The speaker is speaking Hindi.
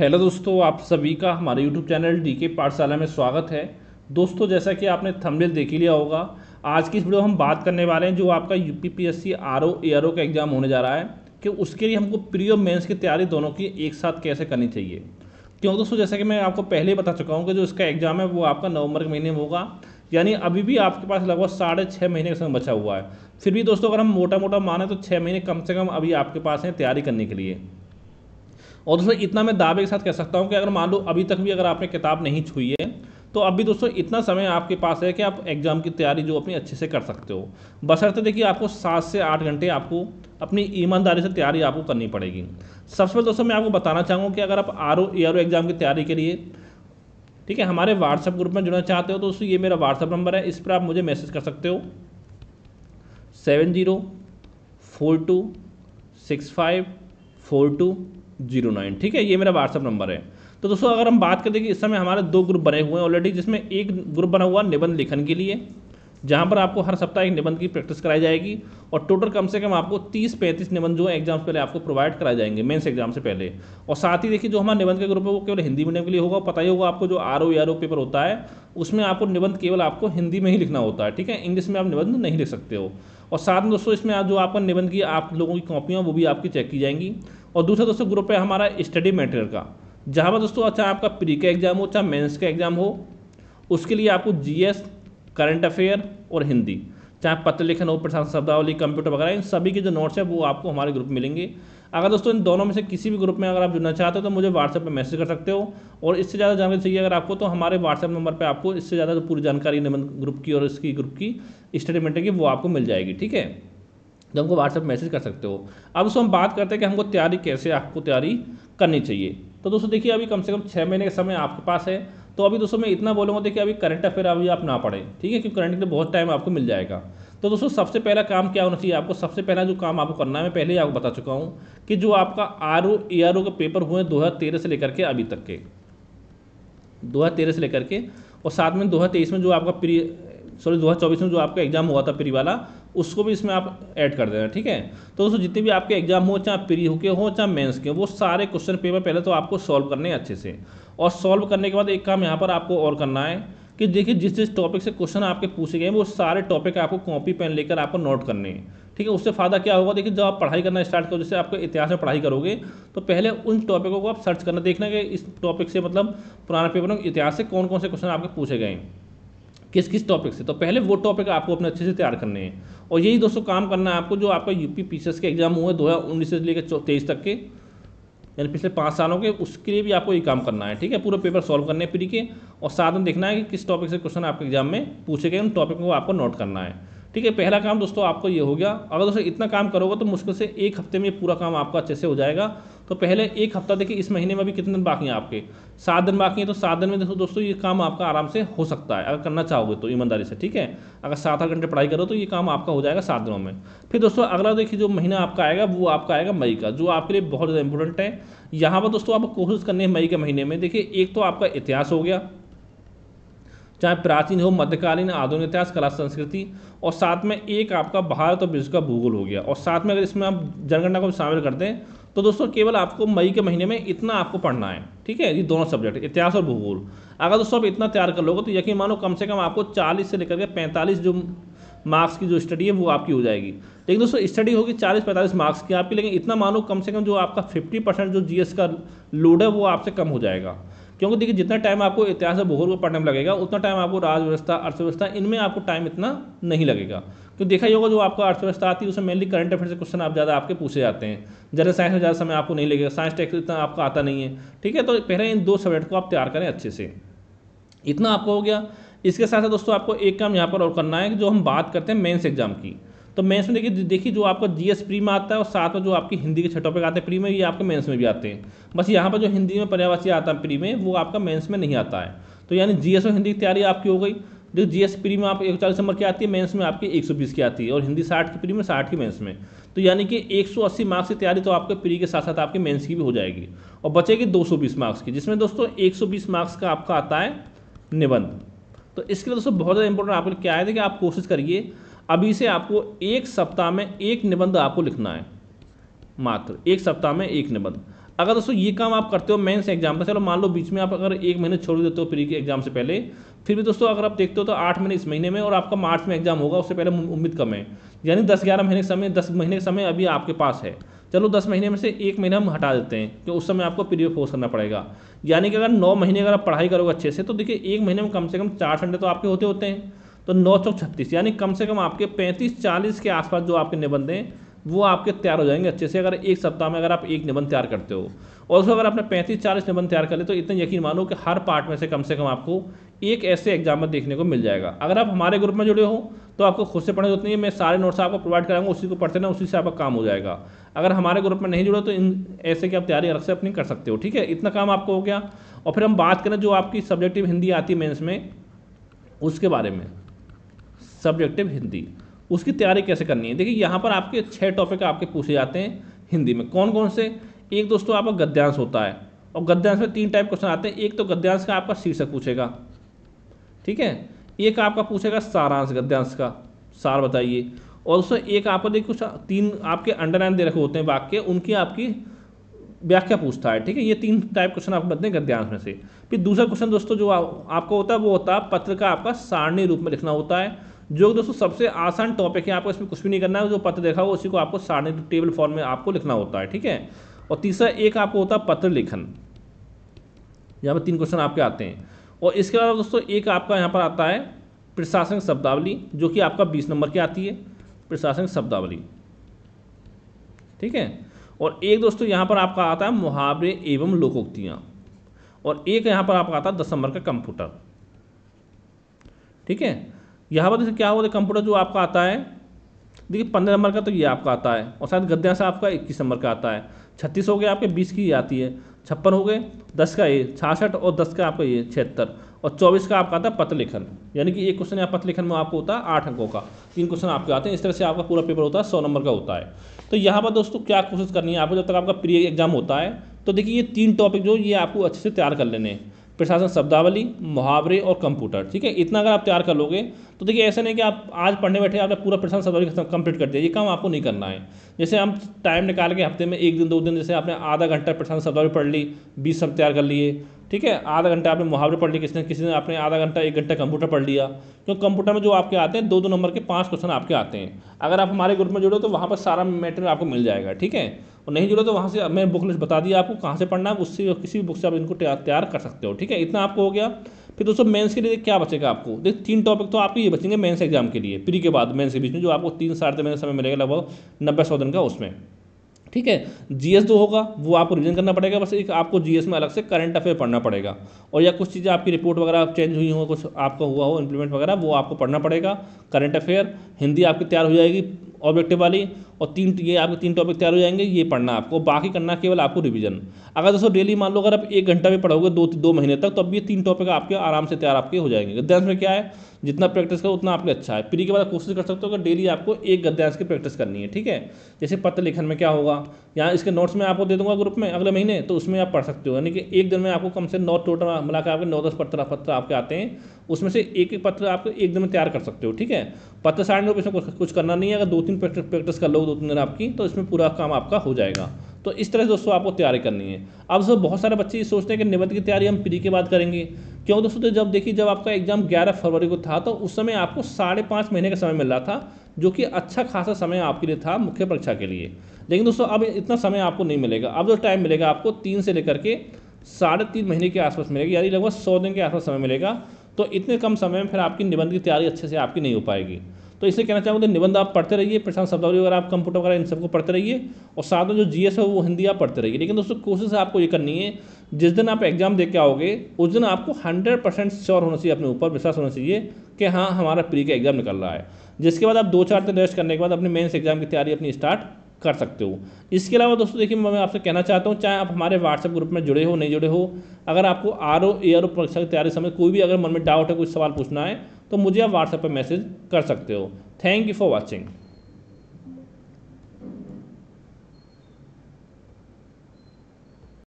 हेलो दोस्तों आप सभी का हमारे यूट्यूब चैनल डी के पाठशाला में स्वागत है दोस्तों जैसा कि आपने थंबनेल देख ही लिया होगा आज की इस वीडियो हम बात करने वाले हैं जो आपका U P P S C R O A R O का एग्ज़ाम होने जा रहा है कि उसके लिए हमको प्री और मेन्स की तैयारी दोनों की एक साथ कैसे करनी चाहिए क्यों दोस्तों जैसा कि मैं आपको पहले ही बता चुका हूँ कि जो इसका एग्ज़ाम है वो आपका नवंबर के महीने में होगा यानी अभी भी आपके पास लगभग साढ़े छः महीने का समय बचा हुआ है फिर भी दोस्तों अगर हम मोटा मोटा माने तो छः महीने कम से कम अभी आपके पास हैं तैयारी करने के लिए और दोस्तों इतना मैं दावे के साथ कह सकता हूँ कि अगर मान लो अभी तक भी अगर आपने किताब नहीं छुई है तो अब भी दोस्तों इतना समय आपके पास है कि आप एग्ज़ाम की तैयारी जो अपनी अच्छे से कर सकते हो बशर्ते देखिए आपको सात से आठ घंटे आपको अपनी ईमानदारी से तैयारी आपको करनी पड़ेगी सबसे पहले दोस्तों मैं आपको बताना चाहूँगा कि अगर आप R O A R O exam की तैयारी के लिए ठीक है हमारे व्हाट्सएप ग्रुप में जुड़ना चाहते हो तो दोस्तों ये मेरा व्हाट्सएप नंबर है इस पर आप मुझे मैसेज कर सकते हो seven zero four two six five four two zero nine ठीक है ये मेरा व्हाट्सअप नंबर है तो दोस्तों अगर हम बात करते हैं कि इस समय हमारे दो ग्रुप बने हुए हैं ऑलरेडी जिसमें एक ग्रुप बना हुआ निबंध लेखन के लिए जहाँ पर आपको हर सप्ताह एक निबंध की प्रैक्टिस कराई जाएगी और टोटल कम से कम आपको 30-35 निबंध जो है एग्जाम से पहले आपको प्रोवाइड कराए जाएंगे मेंस एग्जाम से पहले और साथ ही देखिए जो हमारा निबंध का ग्रुप है वो केवल हिंदी मीडियम के लिए होगा पता ही होगा आपको जो R O R O paper होता है उसमें आपको निबंध केवल आपको हिंदी में ही लिखना होता है ठीक है इंग्लिश में आप निबंध नहीं लिख सकते हो और साथ में दोस्तों इसमें जो आपका निबंध की आप लोगों की कॉपियाँ वो भी आपकी चेक की जाएंगी और दूसरा दोस्तों ग्रुप है हमारा स्टडी मेटेरियल का जहाँ पर दोस्तों चाहे अच्छा आपका प्री का एग्ज़ाम हो चाहे मेंस का एग्ज़ाम हो उसके लिए आपको जीएस करंट अफेयर और हिंदी चाहे पत्र लेखन हो प्रशासन शब्दावली कंप्यूटर वगैरह इन सभी के जो नोट्स हैं वो आपको हमारे ग्रुप मिलेंगे अगर दोस्तों इन दोनों में से किसी भी ग्रुप में अगर आप जुड़ना चाहते हो तो मुझे व्हाट्सएप पर मैसेज कर सकते हो और इससे ज़्यादा जानकारी चाहिए अगर आपको तो हमारे व्हाट्सएप नंबर पर आपको इससे ज़्यादा पूरी जानकारी निबंध ग्रुप की और इसकी ग्रुप की स्टडी की वो आपको मिल जाएगी ठीक है तो हमको व्हाट्सएप मैसेज कर सकते हो अब उसको हम बात करते हैं कि हमको तैयारी कैसे आपको तैयारी करनी चाहिए तो दोस्तों देखिए अभी कम से कम छः महीने का समय आपके पास है तो अभी दोस्तों मैं इतना बोलूँगा देखिए अभी करंट अफेयर अभी आप ना पढ़ें ठीक है क्योंकि करंट के बहुत टाइम आपको मिल जाएगा तो दोस्तों सबसे पहला काम क्या होना चाहिए आपको सबसे पहला जो काम आपको करना है मैं पहले ही आपको बता चुका हूँ कि जो आपका आर ओ ए आर ओ के पेपर हुए दो हज़ार तेरह से लेकर के अभी तक के दो हज़ार तेरह से लेकर के और साथ में दो हज़ार तेईस में जो आपका प्री सॉरी दो हज़ार चौबीस में जो आपका एग्जाम हुआ था प्री वाला उसको भी इसमें आप ऐड कर देना ठीक है तो दोस्तों जितने भी आपके एग्जाम हो चाहे प्री हो के हो चाहे मेंस के वो सारे क्वेश्चन पेपर पहले तो आपको सॉल्व करने हैं अच्छे से और सॉल्व करने के बाद एक काम यहाँ पर आपको और करना है कि देखिए जिस जिस टॉपिक से क्वेश्चन आपके पूछे गए हैं वो सारे टॉपिक आपको कॉपी पेन लेकर आपको नोट करने हैं ठीक है उससे फ़ायदा क्या होगा देखिए जब आप पढ़ाई करना स्टार्ट करो जैसे आपको इतिहास में पढ़ाई करोगे तो पहले उन टॉपिकों को आप सर्च करना देखना कि इस टॉपिक से मतलब पुराना पेपर में इतिहास से कौन कौन से क्वेश्चन आपके पूछे गए हैं किस किस टॉपिक से तो पहले वो टॉपिक आपको अपने अच्छे से तैयार करने हैं और यही दोस्तों काम करना है आपको जो आपका यूपी पीसीएस के एग्जाम हुए दो हज़ार उन्नीस से लेकर तेईस तक के यानी पिछले पाँच सालों के उसके लिए भी आपको ये काम करना है ठीक है पूरा पेपर सॉल्व करने है के और साथ में देखना है कि किस टॉपिक से क्वेश्चन आपके एग्जाम में पूछे गए उन टॉपिक को आपको नोट करना है ठीक है पहला काम दोस्तों आपको ये हो गया अगर दोस्तों इतना काम करोगे तो मुश्किल से एक हफ्ते में पूरा काम आपका अच्छे से हो जाएगा तो पहले एक हफ्ता देखिए इस महीने में भी कितने दिन बाकी हैं आपके सात दिन बाकी हैं तो सात दिन में दोस्तों दोस्तों ये काम आपका आराम से हो सकता है अगर करना चाहोगे तो ईमानदारी से ठीक है अगर सात आठ घंटे पढ़ाई करो तो ये काम आपका हो जाएगा सात दिनों में फिर दोस्तों अगला देखिए जो महीना आपका आएगा वो आपका आएगा मई का जो आपके लिए बहुत ज़्यादा इंपॉर्टेंट है यहाँ पर दोस्तों आप कोशिश करनी है मई के महीने में देखिए एक तो आपका इतिहास हो गया चाहे प्राचीन हो मध्यकालीन आधुनिक इतिहास कला संस्कृति और साथ में एक आपका भारत और विश्व का भूगोल हो गया और साथ में अगर इसमें आप जनगणना को शामिल करते हैं तो दोस्तों केवल आपको मई के महीने में इतना आपको पढ़ना है ठीक है ये दोनों सब्जेक्ट इतिहास और भूगोल अगर दोस्तों आप इतना तैयार कर लोगे तो यकीन मानो कम से कम आपको चालीस से लेकर के पैंतालीस जो मार्क्स की जो स्टडी है वो आपकी हो जाएगी लेकिन दोस्तों स्टडी होगी चालीस पैंतालीस मार्क्स की आपकी लेकिन इतना मानो कम से कम जो आपका फिफ्टी परसेंट जो जीएस का लोड है वो आपसे कम हो जाएगा क्योंकि देखिए जितना टाइम आपको इतिहास और भूगोल को पढ़ने में लगेगा उतना टाइम आपको राजव्यवस्था अर्थव्यवस्था इनमें आपको टाइम इतना नहीं लगेगा तो देखा ही होगा जो आपका अर्थव्यवस्था आती है उसमें मेनली करंट अफेयर से क्वेश्चन आप ज़्यादा आपके पूछे जाते हैं जनरल साइंस में ज़्यादा समय आपको नहीं लगेगा साइंस टेक्स इतना आपका आता नहीं है ठीक है तो पहले इन दो सब्जेक्ट को आप तैयार करें अच्छे से इतना आपको हो गया इसके साथ साथ दोस्तों आपको एक काम यहाँ पर और करना है कि जो हम बात करते हैं मेन्स एग्जाम की तो मेंस में देखिए देखिए जो आपका जीएस प्री में आता है और साथ में जो आपकी हिंदी के छः टॉपिक आते हैं प्री में ये आपके मेंस में भी आते हैं बस यहाँ पर जो हिंदी में पर्यावासी आता है प्री में वो आपका मेंस में नहीं आता है तो यानी जीएस और हिंदी की तैयारी आपकी हो गई जो जी एस प्री में आप एक चालीस नंबर की आती है मेंस में आपकी एक सौ बीस की आती है और हिंदी साठ की प्री में साठ की मेंस में तो यानी कि एक सौ अस्सी मार्क्स की तैयारी तो आपके प्री के साथ साथ आपकी मेन्स की भी हो जाएगी और बचेगी दो सौ बीस मार्क्स की जिसमें दोस्तों एक सौ बीस मार्क्स का आपका आता है निबंध तो इसके लिए दोस्तों बहुत ज़्यादा इंपॉर्टेंट आपके क्या है कि आप कोशिश करिए अभी से आपको एक सप्ताह में एक निबंध आपको लिखना है मात्र एक सप्ताह में एक निबंध अगर दोस्तों ये काम आप करते हो मेंस एग्जाम का चलो मान लो बीच में आप अगर एक महीने छोड़ देते हो प्री के एग्जाम से पहले फिर भी दोस्तों अगर आप देखते हो तो आठ महीने इस महीने में और आपका मार्च में एग्जाम होगा उससे पहले उम्मीद कम है यानी दस ग्यारह महीने समय दस महीने का समय अभी आपके पास है चलो दस महीने में से एक महीना हम हटा देते हैं कि उस समय आपको पीरियड फोर्स करना पड़ेगा यानी कि अगर नौ महीने अगर आप पढ़ाई करोगे अच्छे से तो देखिए एक महीने में कम से कम चार संडे तो आपके होते होते हैं तो नौ सौ छत्तीस यानी कम से कम आपके पैंतीस चालीस के आसपास जो आपके निबंध हैं वो आपके तैयार हो जाएंगे अच्छे से अगर एक सप्ताह में अगर आप एक निबंध तैयार करते हो और उसको अगर आपने पैंतीस चालीस निबंध तैयार कर ले तो इतना यकीन मानो कि हर पार्ट में से कम से कम आपको एक ऐसे एग्जाम में देखने को मिल जाएगा अगर आप हमारे ग्रुप में जुड़े हो तो आपको खुद से पढ़ने जरूरत नहीं है मैं सारे नोट्स आपको प्रोवाइड कराऊंगा उसी को पढ़ते ना उसी से आपका काम हो जाएगा अगर हमारे ग्रुप में नहीं जुड़े तो इन ऐसे की आप तैयारी अलग से अपनी कर सकते हो ठीक है इतना काम आपको हो गया और फिर हम बात करें जो आपकी सब्जेक्टिव हिंदी आती है मेन्स में उसके बारे में सब्जेक्टिव हिंदी उसकी तैयारी कैसे करनी है देखिए यहाँ पर आपके छः टॉपिक आपके पूछे जाते हैं हिंदी में कौन कौन से एक दोस्तों आपका गद्यांश होता है और गद्यांश में तीन टाइप क्वेश्चन आते हैं एक तो गद्यांश का आपका शीर्षक पूछेगा ठीक है एक आपका पूछेगा सारांश गद्यांश का सार बताइए और उसमें एक आपको देखिए कुछ तीन आपके अंडरलाइन दे रखे होते हैं वाक्य उनकी आपकी व्याख्या पूछता है ठीक है ये तीन टाइप क्वेश्चन आपको हैं गद्यांश में से फिर दूसरा क्वेश्चन दोस्तों जो आ, आपको होता है वो होता है पत्र का आपका सारणी रूप में लिखना होता है जो दोस्तों सबसे आसान टॉपिक है आपको इसमें कुछ भी नहीं करना है जो पत्र देखा हो उसी को आपको सारणी टेबल फॉर्म में आपको लिखना होता है ठीक है और तीसरा एक आपको होता है पत्र लेखन यहाँ पर तीन क्वेश्चन आपके आते हैं और इसके अलावा दोस्तों एक आपका यहाँ पर आता है प्रशासनिक शब्दावली जो कि आपका बीस नंबर की आती है प्रशासनिक शब्दावली ठीक है और एक दोस्तों यहाँ पर आपका आता है मुहावरे एवं लोकोक्तियाँ और एक यहाँ पर आपका आता है दस नंबर का कंप्यूटर ठीक है यहाँ पर जैसे क्या होता है कंप्यूटर जो आपका आता है देखिए पंद्रह नंबर का तो ये आपका आता है और शायद गद्यांश आपका इक्कीस नंबर का आता है छत्तीस हो गया आपके बीस की आती है छप्पन हो गए दस का ये छासठ और दस का आपका ये छिहत्तर और चौबीस का आपका आता है पतलेखन यानी कि एक क्वेश्चन यहाँ पतलेखन में आपको होता है आठ अंकों का तीन क्वेश्चन आपके आते हैं इस तरह से आपका पूरा पेपर होता है सौ नंबर का होता है तो यहाँ पर दोस्तों क्या कोशिश करनी है आपको जब तक आपका प्री एग्जाम होता है तो देखिए ये तीन टॉपिक जो ये आपको अच्छे से तैयार कर लेने हैं प्रशासन शब्दावली मुहावरे और कंप्यूटर ठीक है इतना अगर आप तैयार कर लोगे तो देखिए ऐसा नहीं कि आप आज पढ़ने बैठे आपने पूरा प्रशासन शब्दावली कंप्लीट कर दिया ये काम आपको नहीं करना है जैसे हम टाइम निकाल के हफ्ते में एक दिन दो दिन जैसे आपने आधा घंटा प्रशासन शब्दावली पढ़ ली बीस शब्द तैयार कर लिए ठीक है आधा घंटा आपने मुहावरे पढ़ लिए किसी ने किसी ने आपने आधा घंटा एक घंटा कंप्यूटर पढ़ लिया तो कंप्यूटर में जो आपके आते हैं दो दो नंबर के पाँच क्वेश्चन आपके आते हैं अगर आप हमारे ग्रुप में जुड़ो तो वहाँ पर सारा मेटेरियल आपको मिल जाएगा ठीक है और नहीं जुड़े तो वहाँ से मैं बुक लिस्ट बता दिया आपको कहाँ से पढ़ना है उससे किसी भी बुक से आप इनको तैयार कर सकते हो ठीक है इतना आपको हो गया फिर दोस्तों मेंस के लिए क्या बचेगा आपको देख तीन टॉपिक तो आपके ये बचेंगे मेंस एग्जाम के लिए प्री के बाद मेंस के बीच में जो आपको तीन साढ़े तीन महीने समय मिलेगा लगभग नब्बे सौ दिन का उसमें ठीक है जीएस दो होगा वो आपको रिविजन करना पड़ेगा बस एक आपको जीएस में अलग से करंट अफेयर पढ़ना पड़ेगा और या कुछ चीज़ें आपकी रिपोर्ट वगैरह चेंज हुई हो कुछ आपका हुआ हो इम्प्लीमेंट वगैरह वो आपको पढ़ना पड़ेगा करंट अफेयर हिंदी आपकी तैयार हो जाएगी ऑब्जेक्टिव वाली और तीन ये आपके तीन टॉपिक तैयार हो जाएंगे ये पढ़ना आपको बाकी करना केवल आपको रिवीजन अगर दोस्तों डेली मान लो अगर आप एक घंटा भी पढ़ोगे दो दो महीने तक तो अब ये तीन टॉपिक आपके आराम से तैयार आपके हो जाएंगे गद्यांश में क्या है जितना प्रैक्टिस करो उतना आपके अच्छा है प्री के बाद कोशिश कर सकते हो कि डेली आपको एक गद्यांश की प्रैक्टिस करनी है ठीक है जैसे पत्र लेखन में क्या होगा यहाँ इसके नोट्स में आपको दे दूंगा ग्रुप में अगले महीने तो उसमें आप पढ़ सकते हो यानी कि एक दिन में आपको कम से नौ टोटल मिलाकर आपके नौ दस पत्र पत्र आपके आते हैं उसमें से एक एक पत्र आपको एक दिन में तैयार कर सकते हो ठीक है पत्र साढ़े में कुछ करना नहीं है अगर दो तीन प्रैक्टिस कर लो दो तीन दिन आपकी तो इसमें पूरा काम आपका हो जाएगा तो इस तरह से दोस्तों आपको तैयारी करनी है अब दोस्तों बहुत सारे बच्चे ये सोचते हैं कि निबंध की तैयारी हम प्री के बाद करेंगे क्यों दोस्तों तो जब देखिए जब आपका एग्जाम 11 फरवरी को था तो उस समय आपको साढ़े पाँच महीने का समय मिल रहा था जो कि अच्छा खासा समय आपके लिए था मुख्य परीक्षा के लिए लेकिन दोस्तों अब इतना समय आपको नहीं मिलेगा अब जो टाइम मिलेगा आपको तीन से लेकर के साढ़े तीन महीने के आसपास मिलेगा यानी लगभग सौ दिन के आसपास समय मिलेगा तो इतने कम समय में फिर आपकी निबंध की तैयारी अच्छे से आपकी नहीं हो पाएगी तो इसलिए कहना चाहूँगा तो निबंध आप पढ़ते रहिए प्रशांत शब्दावली वगैरह आप कंप्यूटर वगैरह इन सबको पढ़ते रहिए और साथ में जो जी है वो हिंदी आप पढ़ते रहिए लेकिन दोस्तों कोशिश आपको ये करनी है जिस दिन आप एग्जाम दे के आओगे उस दिन आपको हंड्रेड परसेंट श्योर होना चाहिए अपने ऊपर विश्वास होना चाहिए कि हाँ हमारा प्री का एग्जाम निकल रहा है जिसके बाद आप दो चार दिन रेस्ट करने के बाद अपने मेन्स एग्जाम की तैयारी अपनी स्टार्ट कर सकते हो इसके अलावा दोस्तों देखिए मैं आपसे कहना चाहता हूँ चाहे आप हमारे व्हाट्सएप ग्रुप में जुड़े हो नहीं जुड़े हो अगर आपको आर ओ ए आर ओ परीक्षा की तैयारी समय कोई भी अगर मन में डाउट है कोई सवाल पूछना है तो मुझे आप व्हाट्सएप पर मैसेज कर सकते हो थैंक यू फॉर वॉचिंग